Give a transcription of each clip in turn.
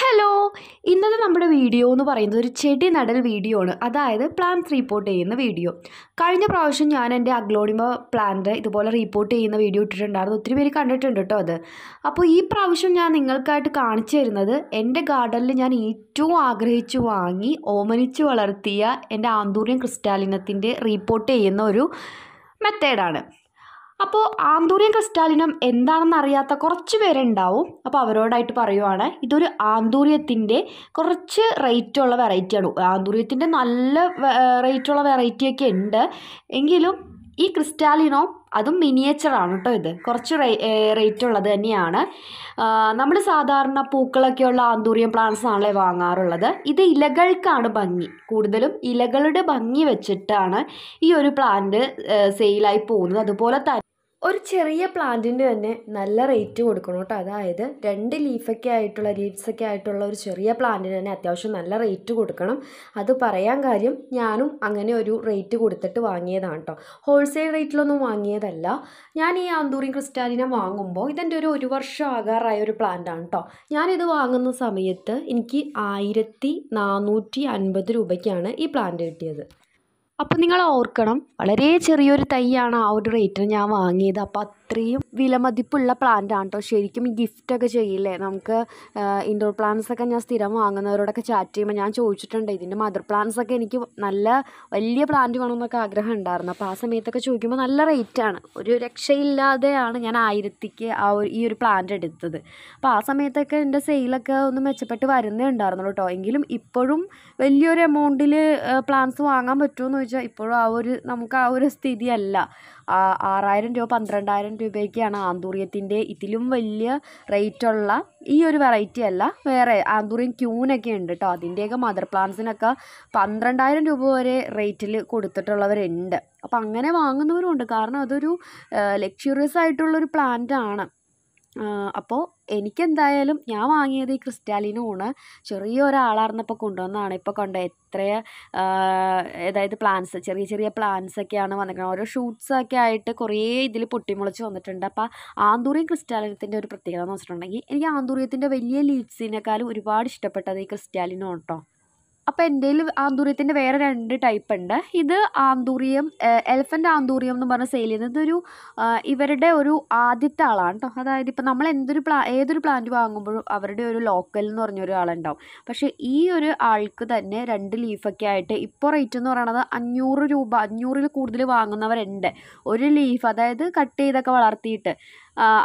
hello ഇന്നത്തെ നമ്മുടെ video എന്ന് പറയുന്നത് ഒരു ചെടി നടൽ വീഡിയോ ആണ് അതായത് പ്ലാന്റ്സ് റീപ്പോർട്ട് ചെയ്യുന്ന വീഡിയോ കഴിഞ്ഞ പ്രാവശ്യം ഞാൻ എൻ്റെ അഗ്ലോണിമ പ്ലാന്റ് ഇതുപോലെ റീപ്പോർട്ട് ചെയ്യുന്ന വീഡിയോ ഇട്ടിട്ടുണ്ടായിരുന്നു ഒത്തിരി പേര് കണ്ടിട്ടുണ്ട് കേട്ടോ അത് അപ്പോൾ ഈ പ്രാവശ്യം ഞാൻ നിങ്ങൾക്കായിട്ട് കാണിച്ചു തരുന്നത് എൻ്റെ ഗാർഡനിൽ ഞാൻ ഏറ്റവും ആഗ്രഹിച്ചു വാങ്ങി ഓമനിച്ച് വളർത്തിയ എൻ്റെ ആന്തൂര്യം ക്രിസ്റ്റാലിനത്തിൻ്റെ റീപ്പോർട്ട് ചെയ്യുന്ന ഒരു മെത്തേഡാണ് അപ്പോൾ ആന്തൂറിയം ക്രിസ്റ്റാലിനം എന്താണെന്ന് അറിയാത്ത കുറച്ച് പേരുണ്ടാവും അപ്പോൾ അവരോടായിട്ട് പറയുവാണ് ഇതൊരു ആന്തൂര്യത്തിൻ്റെ കുറച്ച് റേറ്റുള്ള വെറൈറ്റിയാണ് ആന്തൂര്യത്തിൻ്റെ നല്ല റേറ്റുള്ള വെറൈറ്റിയൊക്കെ ഉണ്ട് എങ്കിലും ഈ ക്രിസ്റ്റാലിനോ അതും മിനിയേച്ചറാണ് കേട്ടോ ഇത് കുറച്ച് റേറ്റ് ഉള്ളത് തന്നെയാണ് നമ്മൾ സാധാരണ പൂക്കളൊക്കെയുള്ള ആന്തൂറിയം പ്ലാന്റ്സ് ആണല്ലേ വാങ്ങാറുള്ളത് ഇത് ഇലകൾക്കാണ് ഭംഗി കൂടുതലും ഇലകളുടെ ഭംഗി വെച്ചിട്ടാണ് ഈ ഒരു പ്ലാന്റ് സെയിലായി പോകുന്നത് അതുപോലെ തന്നെ ഒരു ചെറിയ പ്ലാന്റിന് തന്നെ നല്ല റേറ്റ് കൊടുക്കണം കേട്ടോ അതായത് രണ്ട് ലീഫൊക്കെ ആയിട്ടുള്ള ലീവ്സൊക്കെ ആയിട്ടുള്ള ഒരു ചെറിയ പ്ലാന്റിന് തന്നെ അത്യാവശ്യം നല്ല റേറ്റ് കൊടുക്കണം അത് പറയാൻ കാര്യം ഞാനും അങ്ങനെ ഒരു റേറ്റ് കൊടുത്തിട്ട് വാങ്ങിയതാണ് കേട്ടോ ഹോൾസെയിൽ റേറ്റിലൊന്നും വാങ്ങിയതല്ല ഞാൻ ഈ ആന്തൂറി ക്രിസ്റ്റാലിനെ വാങ്ങുമ്പോൾ ഇതെൻ്റെ ഒരു ഒരു വർഷം ആകാറായ ഒരു പ്ലാന്റാണ് കേട്ടോ ഞാനിത് വാങ്ങുന്ന സമയത്ത് എനിക്ക് ആയിരത്തി നാനൂറ്റി അൻപത് രൂപയ്ക്കാണ് ഈ പ്ലാന്റ് കിട്ടിയത് അപ്പോൾ നിങ്ങൾ ഓർക്കണം വളരെ ചെറിയൊരു തൈയാണ് ആ ഒരു റേറ്റിന് ഞാൻ വാങ്ങിയത് അപ്പോൾ അത്രയും വിലമതിപ്പുള്ള പ്ലാന്റ് ആണ് കേട്ടോ ശരിക്കും ഗിഫ്റ്റൊക്കെ ചെയ്യില്ലേ നമുക്ക് ഇൻഡോർ പ്ലാന്റ്സ് ഒക്കെ ഞാൻ സ്ഥിരം വാങ്ങുന്നവരോടൊക്കെ ചാറ്റ് ചെയ്യുമ്പോൾ ഞാൻ ചോദിച്ചിട്ടുണ്ട് ഇതിൻ്റെ മദർ പ്ലാന്റ്സ് ഒക്കെ എനിക്ക് നല്ല വലിയ പ്ലാന്റ് വേണമെന്നൊക്കെ ആഗ്രഹം ഉണ്ടായിരുന്നു അപ്പോൾ ആ സമയത്തൊക്കെ ചോദിക്കുമ്പോൾ നല്ല റേറ്റാണ് ഒരു രക്ഷയില്ലാതെയാണ് ഞാൻ ആയിരത്തിക്ക് ആ ഒരു ഈ ഒരു പ്ലാന്റ് എടുത്തത് അപ്പോൾ ആ സമയത്തൊക്കെ എൻ്റെ സെയിലൊക്കെ ഒന്ന് മെച്ചപ്പെട്ട് വരുന്നേ ഉണ്ടായിരുന്നുള്ളൂ കേട്ടോ എങ്കിലും ഇപ്പോഴും വലിയൊരു എമൗണ്ടിൽ പ്ലാന്റ്സ് വാങ്ങാൻ പറ്റുമോ എന്ന് ചോദിച്ചാൽ ഇപ്പോഴും ആ ഒരു നമുക്ക് ആ ഒരു സ്ഥിതിയല്ല ആറായിരം രൂപ പന്ത്രണ്ടായിരം രൂപയൊക്കെയാണ് ആന്തൂറിയത്തിൻ്റെ ഇതിലും വലിയ റേറ്റുള്ള ഈ ഒരു വെറൈറ്റി അല്ല വേറെ ആന്തൂറിയം ക്യൂനൊക്കെ ഉണ്ട് കേട്ടോ അതിൻ്റെയൊക്കെ മദർ പ്ലാന്റ്സിനൊക്കെ പന്ത്രണ്ടായിരം രൂപ വരെ റേറ്റിൽ കൊടുത്തിട്ടുള്ളവരുണ്ട് അപ്പം അങ്ങനെ ഉണ്ട് കാരണം അതൊരു ലക്ഷറിയസ് ആയിട്ടുള്ളൊരു പ്ലാന്റ് ആണ് അപ്പോൾ എനിക്കെന്തായാലും ഞാൻ വാങ്ങിയത് ഈ ക്രിസ്റ്റാലിനുമാണ് ചെറിയ ഒരാളാർന്നപ്പോൾ കൊണ്ടുവന്നതാണ് ഇപ്പോൾ കണ്ടോ എത്ര അതായത് പ്ലാന്റ്സ് ചെറിയ ചെറിയ പ്ലാന്റ്സ് ഒക്കെയാണ് വന്നിരിക്കുന്നത് ഓരോ ഷൂട്ട്സൊക്കെ ആയിട്ട് കുറേ ഇതിൽ പൊട്ടിമുളച്ച് വന്നിട്ടുണ്ട് അപ്പോൾ ആന്തൂറിയം ക്രിസ്റ്റാലിനത്തിൻ്റെ ഒരു പ്രത്യേകത എന്ന് വെച്ചിട്ടുണ്ടെങ്കിൽ എനിക്ക് ആന്തൂറിയത്തിൻ്റെ വലിയ ലീഡ്സിനേക്കാളും ഒരുപാട് ഇഷ്ടപ്പെട്ടത് ഈ ക്രിസ്റ്റാലിനോട്ടോ അപ്പോൾ എൻ്റെ ആന്തൂറിയത്തിൻ്റെ വേറെ രണ്ട് ടൈപ്പ് ഉണ്ട് ഇത് ആന്തൂറിയം എലഫൻ്റ് ആന്തൂറിയം എന്ന് പറഞ്ഞ സെയിൽ ചെയ്യുന്നത് ഇതൊരു ഇവരുടെ ഒരു ആദ്യത്തെ ആളാണ് കേട്ടോ അതായത് ഇപ്പോൾ നമ്മൾ എന്തൊരു പ്ലാ ഏതൊരു പ്ലാന്റ് വാങ്ങുമ്പോഴും അവരുടെ ഒരു ലോക്കൽ എന്ന് പറഞ്ഞൊരു ആളുണ്ടാവും പക്ഷേ ഈ ഒരു ആൾക്ക് തന്നെ രണ്ട് ലീഫൊക്കെ ആയിട്ട് ഇപ്പോൾ റേറ്റ് എന്ന് പറയണത് അഞ്ഞൂറ് രൂപ അഞ്ഞൂറിൽ കൂടുതൽ വാങ്ങുന്നവരുണ്ട് ഒരു ലീഫ് അതായത് കട്ട് ചെയ്തൊക്കെ വളർത്തിയിട്ട്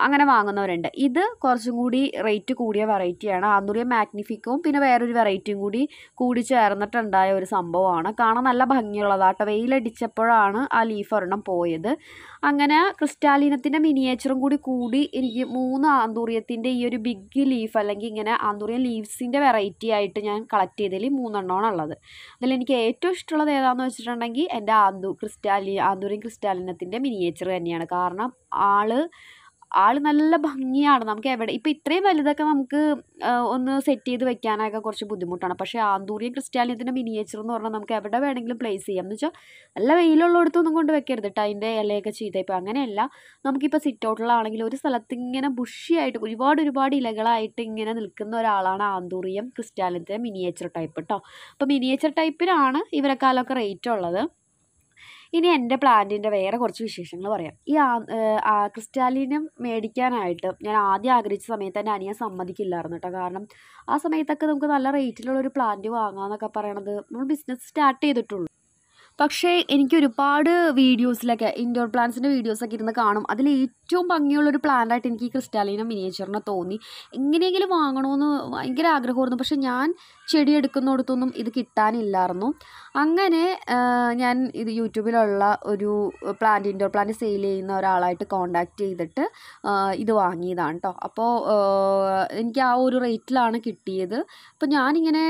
അങ്ങനെ വാങ്ങുന്നവരുണ്ട് ഇത് കുറച്ചും കൂടി റേറ്റ് കൂടിയ വെറൈറ്റിയാണ് ആന്തൂറിയം മാഗ്നിഫിക്കും പിന്നെ വേറൊരു വെറൈറ്റിയും കൂടി കൂടി ചേർന്നിട്ടുണ്ടായ ഒരു സംഭവമാണ് കാണാൻ നല്ല ഭംഗിയുള്ളതാണ് കേട്ടോ വെയിലടിച്ചപ്പോഴാണ് ആ ലീഫ് ഒരെണ്ണം പോയത് അങ്ങനെ ക്രിസ്റ്റാലിനത്തിൻ്റെ മിനിയേച്ചറും കൂടി കൂടി എനിക്ക് മൂന്ന് ആന്തൂറിയത്തിൻ്റെ ഈ ഒരു ബിഗ് ലീഫ് അല്ലെങ്കിൽ ഇങ്ങനെ ആന്തൂറിയ ലീവ്സിൻ്റെ വെറൈറ്റി ആയിട്ട് ഞാൻ കളക്ട് ചെയ്തതിൽ മൂന്നെണ്ണമാണ് ഉള്ളത് അതിൽ എനിക്ക് ഏറ്റവും ഇഷ്ടമുള്ളത് ഏതാണെന്ന് വെച്ചിട്ടുണ്ടെങ്കിൽ എൻ്റെ ആന്തൂ ക്രിസ്റ്റാലി ആന്തൂറിയും ക്രിസ്റ്റാലിനത്തിൻ്റെ മിനിയേച്ചർ തന്നെയാണ് കാരണം ആള് ആൾ നല്ല ഭംഗിയാണ് നമുക്ക് എവിടെ ഇപ്പം ഇത്രയും വലുതൊക്കെ നമുക്ക് ഒന്ന് സെറ്റ് ചെയ്ത് വെക്കാനൊക്കെ കുറച്ച് ബുദ്ധിമുട്ടാണ് പക്ഷേ ആന്തൂറിയ ക്രിസ്ത്യാനിയത്തിൻ്റെ മിനിയേച്ചർ എന്ന് പറഞ്ഞാൽ നമുക്ക് എവിടെ വേണമെങ്കിലും പ്ലേസ് ചെയ്യാം എന്ന് വെച്ചാൽ നല്ല വെയിലുള്ളിടത്തൊന്നും കൊണ്ട് വെക്കരുത് കേട്ടോ അതിൻ്റെ ഇലയൊക്കെ ചീത്ത ഇപ്പോൾ അങ്ങനെയല്ല നമുക്കിപ്പോൾ സിറ്റ് ഔട്ടിലാണെങ്കിൽ ഒരു സ്ഥലത്ത് ഇങ്ങനെ ബുഷിയായിട്ട് ഒരുപാട് ഒരുപാട് ഇലകളായിട്ട് ഇങ്ങനെ നിൽക്കുന്ന ഒരാളാണ് ആന്തൂറിയം ക്രിസ്ത്യാനിയത്തിൻ്റെ മിനിയേച്ചർ ടൈപ്പ് കേട്ടോ അപ്പോൾ മിനിയേച്ചർ ടൈപ്പിനാണ് ഇവരെക്കാലൊക്കെ റേറ്റ് ഉള്ളത് ഇനി എൻ്റെ പ്ലാന്റിൻ്റെ വേറെ കുറച്ച് വിശേഷങ്ങൾ പറയാം ഈ ക്രിസ്റ്റാലിനും മേടിക്കാനായിട്ട് ഞാൻ ആദ്യം ആഗ്രഹിച്ച സമയത്ത് തന്നെ അനിയൻ സമ്മതിക്കില്ലായിരുന്നു കേട്ടോ കാരണം ആ സമയത്തൊക്കെ നമുക്ക് നല്ല റേറ്റിലുള്ള ഒരു പ്ലാന്റ് വാങ്ങാമെന്നൊക്കെ പറയണത് നമ്മൾ ബിസിനസ് സ്റ്റാർട്ട് ചെയ്തിട്ടുള്ളൂ പക്ഷേ എനിക്ക് ഒരുപാട് വീഡിയോസിലൊക്കെ ഇൻഡോർ പ്ലാന്റ്സിൻ്റെ വീഡിയോസൊക്കെ ഇരുന്ന് കാണും അതിൽ ഏറ്റവും ഭംഗിയുള്ളൊരു പ്ലാന്റായിട്ട് എനിക്ക് ഈ ക്രിസ്റ്റാലിന മിനിയേച്ചറിനെ തോന്നി എങ്ങനെയെങ്കിലും വാങ്ങണമെന്ന് ഭയങ്കര ആഗ്രഹമായിരുന്നു പക്ഷേ ഞാൻ ചെടി എടുക്കുന്നിടത്തൊന്നും ഇത് കിട്ടാനില്ലായിരുന്നു അങ്ങനെ ഞാൻ ഇത് യൂട്യൂബിലുള്ള ഒരു പ്ലാന്റ് ഇൻഡോർ പ്ലാന്റ് സെയിൽ ചെയ്യുന്ന ഒരാളായിട്ട് കോണ്ടാക്ട് ചെയ്തിട്ട് ഇത് വാങ്ങിയതാണ് കേട്ടോ അപ്പോൾ എനിക്ക് ആ ഒരു റേറ്റിലാണ് കിട്ടിയത് അപ്പോൾ ഞാനിങ്ങനെ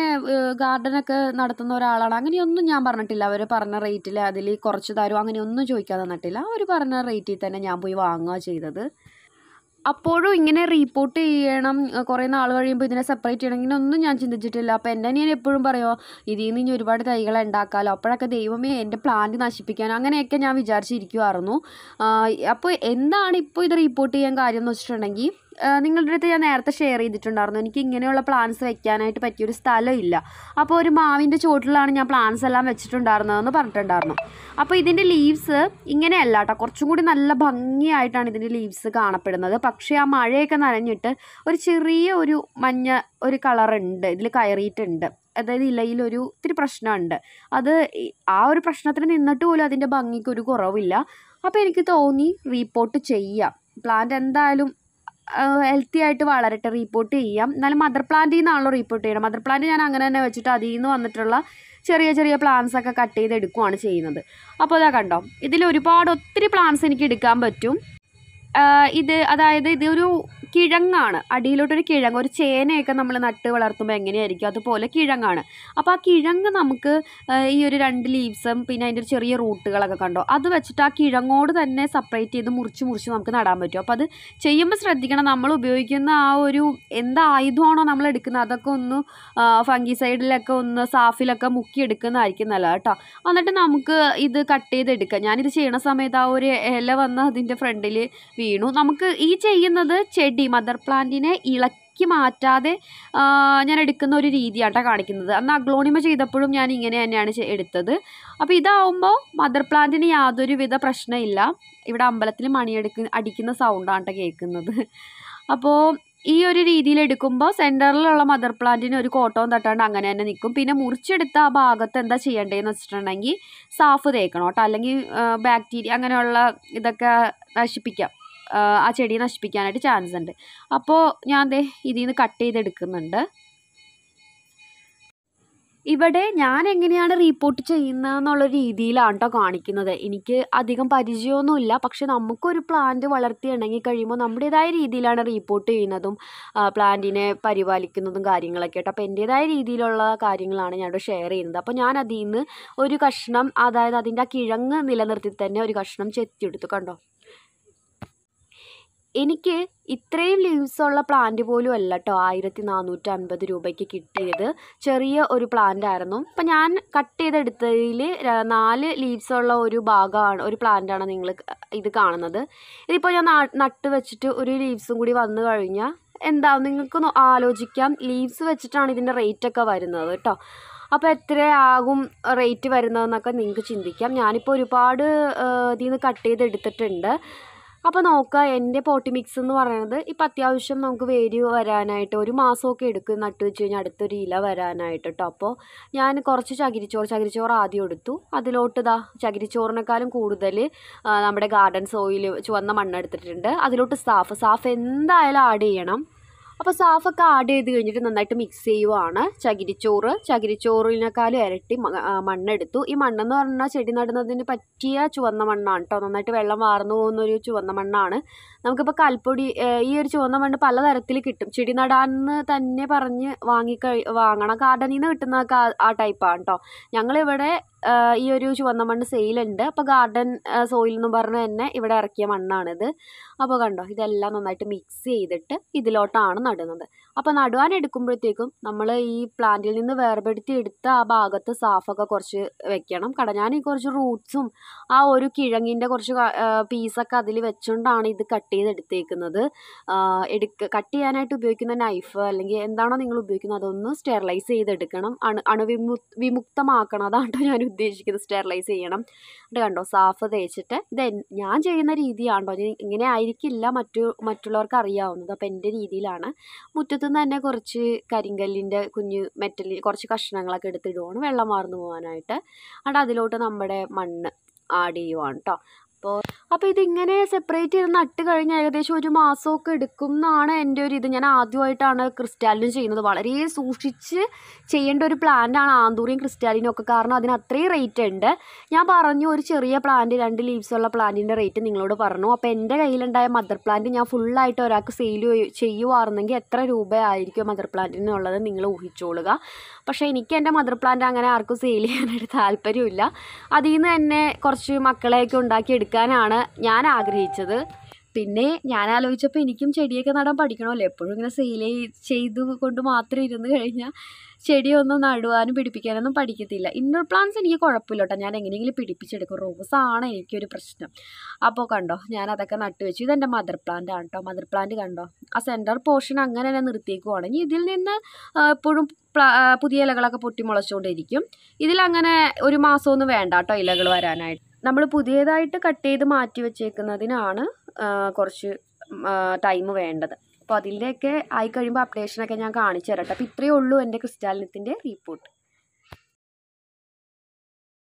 ഗാർഡനൊക്കെ നടത്തുന്ന ഒരാളാണ് അങ്ങനെയൊന്നും ഞാൻ പറഞ്ഞിട്ടില്ല അവർ പറഞ്ഞ പറഞ്ഞ റേറ്റിൽ അതിൽ കുറച്ച് തരും അങ്ങനെ ഒന്നും ചോദിക്കാൻ നട്ടില്ല അവർ പറഞ്ഞ റേറ്റിൽ തന്നെ ഞാൻ പോയി വാങ്ങുക ചെയ്തത് അപ്പോഴും ഇങ്ങനെ റീപ്പോർട്ട് ചെയ്യണം കുറേ നാൾ കഴിയുമ്പോൾ ഇതിനെ സെപ്പറേറ്റ് ചെയ്യണം ഇങ്ങനെ ഒന്നും ഞാൻ ചിന്തിച്ചിട്ടില്ല അപ്പോൾ എൻ്റെ ഞാൻ എപ്പോഴും പറയുമോ ഇതിൽ നിന്ന് ഒരുപാട് തൈകൾ ഉണ്ടാക്കാമല്ലോ അപ്പോഴൊക്കെ ദൈവമേ എൻ്റെ പ്ലാന്റ് നശിപ്പിക്കാനോ അങ്ങനെയൊക്കെ ഞാൻ വിചാരിച്ചിരിക്കുമായിരുന്നു അപ്പോൾ എന്താണ് ഇപ്പോൾ ഇത് റീപ്പോർട്ട് ചെയ്യാൻ കാര്യം എന്ന് വെച്ചിട്ടുണ്ടെങ്കിൽ നിങ്ങളുടെ അടുത്ത് ഞാൻ നേരത്തെ ഷെയർ ചെയ്തിട്ടുണ്ടായിരുന്നു എനിക്ക് ഇങ്ങനെയുള്ള പ്ലാന്റ്സ് വെക്കാനായിട്ട് പറ്റിയൊരു സ്ഥലമില്ല അപ്പോൾ ഒരു മാവിൻ്റെ ചുവട്ടിലാണ് ഞാൻ പ്ലാന്റ്സ് എല്ലാം വെച്ചിട്ടുണ്ടായിരുന്നതെന്ന് പറഞ്ഞിട്ടുണ്ടായിരുന്നു അപ്പോൾ ഇതിൻ്റെ ലീവ്സ് ഇങ്ങനെയല്ല കേട്ടോ കുറച്ചും കൂടി നല്ല ഭംഗിയായിട്ടാണ് ഇതിൻ്റെ ലീവ്സ് കാണപ്പെടുന്നത് പക്ഷേ ആ മഴയൊക്കെ നനഞ്ഞിട്ട് ഒരു ചെറിയ ഒരു മഞ്ഞ ഒരു കളറുണ്ട് ഇതിൽ കയറിയിട്ടുണ്ട് അതായത് ഇലയിലൊരു ഒത്തിരി പ്രശ്നമുണ്ട് അത് ആ ഒരു പ്രശ്നത്തിന് നിന്നിട്ട് പോലും അതിൻ്റെ ഭംഗിക്ക് ഒരു കുറവില്ല അപ്പോൾ എനിക്ക് തോന്നി റീപ്പോർട്ട് ചെയ്യാം പ്ലാന്റ് എന്തായാലും ഹെൽത്തി ആയിട്ട് വളരട്ടെ റീപ്പോർട്ട് ചെയ്യാം എന്നാലും മദർ പ്ലാന്റിൽ നിന്നാണല്ലോ റീപ്പോർട്ട് ചെയ്യണം മദർ പ്ലാന്റ് ഞാൻ അങ്ങനെ തന്നെ വെച്ചിട്ട് അതിൽ നിന്ന് വന്നിട്ടുള്ള ചെറിയ ചെറിയ പ്ലാന്റ്സ് ഒക്കെ കട്ട് ചെയ്ത് എടുക്കുവാണ് ചെയ്യുന്നത് അപ്പോൾ അതാ കണ്ടോ ഇതിൽ ഒരുപാട് ഒത്തിരി പ്ലാന്റ്സ് എനിക്ക് എടുക്കാൻ പറ്റും ഇത് അതായത് ഇതൊരു കിഴങ്ങാണ് അടിയിലോട്ടൊരു കിഴങ്ങ് ഒരു ചേനയൊക്കെ നമ്മൾ നട്ട് വളർത്തുമ്പോൾ എങ്ങനെയായിരിക്കും അതുപോലെ കിഴങ്ങാണ് അപ്പോൾ ആ കിഴങ്ങ് നമുക്ക് ഈ ഒരു രണ്ട് ലീവ്സും പിന്നെ അതിൻ്റെ ഒരു ചെറിയ റൂട്ടുകളൊക്കെ കണ്ടോ അത് വെച്ചിട്ട് ആ കിഴങ്ങോട് തന്നെ സെപ്പറേറ്റ് ചെയ്ത് മുറിച്ച് മുറിച്ച് നമുക്ക് നടാൻ പറ്റും അപ്പോൾ അത് ചെയ്യുമ്പോൾ ശ്രദ്ധിക്കണം നമ്മൾ ഉപയോഗിക്കുന്ന ആ ഒരു ആയുധമാണോ നമ്മൾ എടുക്കുന്നത് അതൊക്കെ ഒന്ന് ഫംഗിസൈഡിലൊക്കെ ഒന്ന് സാഫിലൊക്കെ മുക്കി എടുക്കുന്നതായിരിക്കും നല്ലത് കേട്ടോ എന്നിട്ട് നമുക്ക് ഇത് കട്ട് ചെയ്തെടുക്കാം ഞാനിത് ചെയ്യണ സമയത്ത് ആ ഒരു ഇല വന്ന് അതിൻ്റെ ഫ്രണ്ടിൽ വീണു നമുക്ക് ഈ ചെയ്യുന്നത് ചെടി ഈ മദർ പ്ലാന്റിനെ ഇളക്കി മാറ്റാതെ ഞാൻ എടുക്കുന്ന ഒരു രീതിയാട്ടോ കാണിക്കുന്നത് അന്ന് അഗ്ലോണിമ ചെയ്തപ്പോഴും ഞാൻ ഇങ്ങനെ തന്നെയാണ് എടുത്തത് അപ്പോൾ ഇതാവുമ്പോൾ മദർ പ്ലാന്റിന് യാതൊരുവിധ പ്രശ്നമില്ല ഇവിടെ അമ്പലത്തിൽ മണിയെടുക്ക അടിക്കുന്ന സൗണ്ടാണ് കേൾക്കുന്നത് അപ്പോൾ ഈ ഒരു രീതിയിൽ എടുക്കുമ്പോൾ സെൻറ്ററിലുള്ള മദർ പ്ലാന്റിന് ഒരു കോട്ടവും തട്ടാണ്ട് അങ്ങനെ തന്നെ നിൽക്കും പിന്നെ മുറിച്ചെടുത്ത ആ ഭാഗത്ത് എന്താ ചെയ്യേണ്ടതെന്ന് വെച്ചിട്ടുണ്ടെങ്കിൽ സാഫ് തേക്കണം കേട്ടോ അല്ലെങ്കിൽ ബാക്ടീരിയ അങ്ങനെയുള്ള ഇതൊക്കെ നശിപ്പിക്കാം ആ ചെടി നശിപ്പിക്കാനായിട്ട് ചാൻസ് ഉണ്ട് അപ്പോൾ ഞാൻ ദേ ഇതിൽ നിന്ന് കട്ട് ചെയ്തെടുക്കുന്നുണ്ട് ഇവിടെ ഞാൻ എങ്ങനെയാണ് റീപ്പോർട്ട് ചെയ്യുന്നതെന്നുള്ള രീതിയിലാണ് കേട്ടോ കാണിക്കുന്നത് എനിക്ക് അധികം പരിചയമൊന്നുമില്ല പക്ഷെ നമുക്കൊരു പ്ലാന്റ് വളർത്തിയിണങ്ങി കഴിയുമ്പോൾ നമ്മുടേതായ രീതിയിലാണ് റീപ്പോർട്ട് ചെയ്യുന്നതും പ്ലാന്റിനെ പരിപാലിക്കുന്നതും കാര്യങ്ങളൊക്കെ കേട്ടോ അപ്പോൾ എൻ്റെതായ രീതിയിലുള്ള കാര്യങ്ങളാണ് ഞാനിവിടെ ഷെയർ ചെയ്യുന്നത് അപ്പോൾ ഞാൻ അതിൽ നിന്ന് ഒരു കഷ്ണം അതായത് അതിൻ്റെ ആ കിഴങ്ങ് നിലനിർത്തി തന്നെ ഒരു കഷ്ണം ചെത്തിയെടുത്തു കണ്ടോ എനിക്ക് ഇത്രയും ഉള്ള പ്ലാന്റ് പോലും അല്ല കേട്ടോ ആയിരത്തി നാനൂറ്റി അൻപത് രൂപയ്ക്ക് കിട്ടിയത് ചെറിയ ഒരു പ്ലാന്റ് ആയിരുന്നു അപ്പം ഞാൻ കട്ട് ചെയ്തെടുത്തതിൽ നാല് ലീവ്സ് ഉള്ള ഒരു ഭാഗമാണ് ഒരു പ്ലാന്റാണ് നിങ്ങൾ ഇത് കാണുന്നത് ഇതിപ്പോൾ ഞാൻ നട്ട് വെച്ചിട്ട് ഒരു ലീവ്സും കൂടി വന്നു കഴിഞ്ഞാൽ എന്താവും നിങ്ങൾക്ക് ആലോചിക്കാം ലീവ്സ് വെച്ചിട്ടാണ് ഇതിൻ്റെ റേറ്റൊക്കെ വരുന്നത് കേട്ടോ അപ്പോൾ എത്രയാകും റേറ്റ് വരുന്നതെന്നൊക്കെ നിങ്ങൾക്ക് ചിന്തിക്കാം ഞാനിപ്പോൾ ഒരുപാട് ഇതിൽ നിന്ന് കട്ട് ചെയ്തെടുത്തിട്ടുണ്ട് അപ്പോൾ നോക്കുക എൻ്റെ പോട്ടി മിക്സ് എന്ന് പറയുന്നത് ഇപ്പോൾ അത്യാവശ്യം നമുക്ക് വേര് വരാനായിട്ട് ഒരു മാസമൊക്കെ എടുക്കും നട്ട് വെച്ച് കഴിഞ്ഞാൽ അടുത്തൊരു ഇല വരാനായിട്ട് കേട്ടോ അപ്പോൾ ഞാൻ കുറച്ച് ചകിരിച്ചോറ് ചകിരിച്ചോറ് ആദ്യം എടുത്തു അതിലോട്ട് ഇതാ ചകിരിച്ചോറിനേക്കാളും കൂടുതൽ നമ്മുടെ ഗാർഡൻ സോയിൽ ചുവന്ന മണ്ണെടുത്തിട്ടുണ്ട് അതിലോട്ട് സാഫ് സാഫ് എന്തായാലും ആഡ് ചെയ്യണം അപ്പോൾ സാഫൊക്കെ ആഡ് ചെയ്ത് കഴിഞ്ഞിട്ട് നന്നായിട്ട് മിക്സ് ചെയ്യുവാണ് ചകിരിച്ചോറ് ചകിരിച്ചോറിനേക്കാളും ഇരട്ടി മണ്ണെടുത്തു ഈ മണ്ണെന്ന് പറഞ്ഞാൽ ചെടി നടുന്നതിന് പറ്റിയ ചുവന്ന മണ്ണാണ് കേട്ടോ നന്നായിട്ട് വെള്ളം വാർന്നു പോകുന്നൊരു ചുവന്ന മണ്ണാണ് നമുക്കിപ്പോൾ കൽപ്പൊടി ഈ ഒരു ചുവന്ന മണ്ണ് പലതരത്തിൽ കിട്ടും ചെടി നടാന്ന് തന്നെ പറഞ്ഞ് വാങ്ങിക്കഴി വാങ്ങണം ഗാർഡനിൽ നിന്ന് കിട്ടുന്ന ആ ടൈപ്പാണ് കേട്ടോ ഞങ്ങളിവിടെ ഈ ഒരു ചുവന്ന മണ്ണ് സെയിലുണ്ട് അപ്പോൾ ഗാർഡൻ സോയിൽ എന്ന് പറഞ്ഞ തന്നെ ഇവിടെ ഇറക്കിയ മണ്ണാണിത് അപ്പോൾ കണ്ടോ ഇതെല്ലാം നന്നായിട്ട് മിക്സ് ചെയ്തിട്ട് ഇതിലോട്ടാണ് നടുന്നത് അപ്പോൾ നടുവാൻ എടുക്കുമ്പോഴത്തേക്കും നമ്മൾ ഈ പ്ലാന്റിൽ നിന്ന് വേർപെടുത്തി എടുത്ത ആ ഭാഗത്ത് സാഫൊക്കെ കുറച്ച് വെക്കണം ഞാൻ ഈ കുറച്ച് റൂട്ട്സും ആ ഒരു കിഴങ്ങിൻ്റെ കുറച്ച് പീസൊക്കെ അതിൽ വെച്ചുകൊണ്ടാണ് ഇത് കട്ട് ചെയ്ത് എടുത്തേക്കുന്നത് എടുക്ക കട്ട് ചെയ്യാനായിട്ട് ഉപയോഗിക്കുന്ന നൈഫ് അല്ലെങ്കിൽ എന്താണോ നിങ്ങൾ ഉപയോഗിക്കുന്നത് അതൊന്ന് സ്റ്റെറിലൈസ് ചെയ്തെടുക്കണം അണു അണുവിമു വിമുക്തമാക്കണം അതാണ് ഞാൻ ഉദ്ദേശിക്കുന്നത് സ്റ്റെറിലൈസ് ചെയ്യണം അത് കണ്ടോ സാഫ് തേച്ചിട്ട് ഇത് ഞാൻ ചെയ്യുന്ന രീതിയാണോ ഇങ്ങനെ ആയിരിക്കില്ല മറ്റു മറ്റുള്ളവർക്ക് അറിയാവുന്നത് അപ്പോൾ എൻ്റെ രീതിയിലാണ് മുറ്റത്തു നിന്ന് തന്നെ കുറച്ച് കരിങ്കല്ലിൻ്റെ കുഞ്ഞ് മെറ്റലിൽ കുറച്ച് കഷ്ണങ്ങളൊക്കെ എടുത്തിടുവാണ് വെള്ളം വാർന്നു പോകാനായിട്ട് അവിടെ അതിലോട്ട് നമ്മുടെ മണ്ണ് ആഡ് ചെയ്യുവാണ് കേട്ടോ അപ്പോൾ അപ്പോൾ ഇതിങ്ങനെ സെപ്പറേറ്റ് ചെയ്ത് നട്ട് കഴിഞ്ഞ് ഏകദേശം ഒരു മാസമൊക്കെ എടുക്കും എന്നാണ് എൻ്റെ ഒരു ഇത് ഞാൻ ആദ്യമായിട്ടാണ് ക്രിസ്റ്റാലിനും ചെയ്യുന്നത് വളരെ സൂക്ഷിച്ച് ചെയ്യേണ്ട ഒരു പ്ലാന്റാണ് ആന്തൂറിയും ക്രിസ്റ്റാലിനും ഒക്കെ കാരണം അതിന് അത്രയും റേറ്റ് ഉണ്ട് ഞാൻ പറഞ്ഞു ഒരു ചെറിയ പ്ലാന്റ് രണ്ട് ലീവ്സ് ഉള്ള പ്ലാന്റിൻ്റെ റേറ്റ് നിങ്ങളോട് പറഞ്ഞു അപ്പോൾ എൻ്റെ കയ്യിലുണ്ടായ മദർ പ്ലാന്റ് ഞാൻ ഫുള്ളായിട്ട് ഒരാൾക്ക് സെയിൽ ചെയ്യുവായിരുന്നെങ്കിൽ എത്ര രൂപയായിരിക്കും മദർ പ്ലാന്റിനുള്ളത് നിങ്ങൾ ഊഹിച്ചോളുക പക്ഷേ എനിക്ക് എൻ്റെ മദർ പ്ലാന്റ് അങ്ങനെ ആർക്കും സെയിൽ ചെയ്യാനായിട്ട് താല്പര്യമില്ല അതിൽ നിന്ന് തന്നെ കുറച്ച് മക്കളെയൊക്കെ ഉണ്ടാക്കി എടുക്കുക എടുക്കാനാണ് ഞാൻ ആഗ്രഹിച്ചത് പിന്നെ ഞാൻ ആലോചിച്ചപ്പോൾ എനിക്കും ചെടിയൊക്കെ നടാൻ പഠിക്കണമല്ലോ എപ്പോഴും ഇങ്ങനെ സെയിൽ ചെയ്തു കൊണ്ട് മാത്രം ഇരുന്ന് കഴിഞ്ഞാൽ ചെടിയൊന്നും നടുവാനും പിടിപ്പിക്കാനൊന്നും പഠിക്കത്തില്ല ഇൻഡോർ പ്ലാന്റ്സ് എനിക്ക് കുഴപ്പമില്ല കേട്ടോ ഞാൻ എങ്ങനെയെങ്കിലും പിടിപ്പിച്ചെടുക്കും റോസാണ് എനിക്കൊരു പ്രശ്നം അപ്പോൾ കണ്ടോ ഞാൻ അതൊക്കെ നട്ടു വെച്ചു ഇതെൻ്റെ മദർ പ്ലാന്റ് ആണ് കേട്ടോ മദർ പ്ലാന്റ് കണ്ടോ ആ സെൻറ്റർ പോർഷൻ അങ്ങനെ തന്നെ നിർത്തിയേക്കുവാണ് ഇനി ഇതിൽ നിന്ന് എപ്പോഴും പുതിയ ഇലകളൊക്കെ പൊട്ടി മുളച്ചുകൊണ്ടിരിക്കും ഇതിലങ്ങനെ ഒരു മാസമൊന്നും വേണ്ട കേട്ടോ ഇലകൾ വരാനായിട്ട് നമ്മൾ പുതിയതായിട്ട് കട്ട് ചെയ്ത് മാറ്റി വെച്ചേക്കുന്നതിനാണ് കുറച്ച് ടൈം വേണ്ടത് അപ്പോൾ അതിൻ്റെയൊക്കെ ആയിക്കഴിയുമ്പോൾ അപ്ഡേഷനൊക്കെ ഞാൻ കാണിച്ചു തരാം കേട്ടോ അപ്പോൾ ഇത്രയേ ഉള്ളൂ എൻ്റെ ക്രിസ്റ്റാലിനത്തിൻ്റെ റിപ്പോർട്ട്